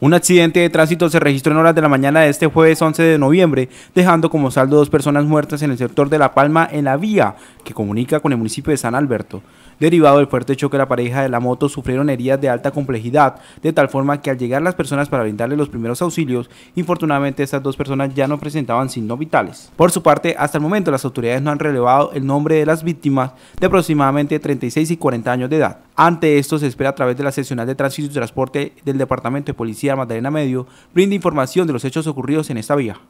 Un accidente de tránsito se registró en horas de la mañana de este jueves 11 de noviembre, dejando como saldo dos personas muertas en el sector de La Palma en la vía que comunica con el municipio de San Alberto. Derivado del fuerte choque, la pareja de la moto sufrieron heridas de alta complejidad, de tal forma que al llegar las personas para brindarle los primeros auxilios, infortunadamente estas dos personas ya no presentaban signos vitales. Por su parte, hasta el momento las autoridades no han relevado el nombre de las víctimas de aproximadamente 36 y 40 años de edad. Ante esto se espera a través de la seccional de tránsito y transporte del Departamento de Policía Magdalena Medio brinde información de los hechos ocurridos en esta vía.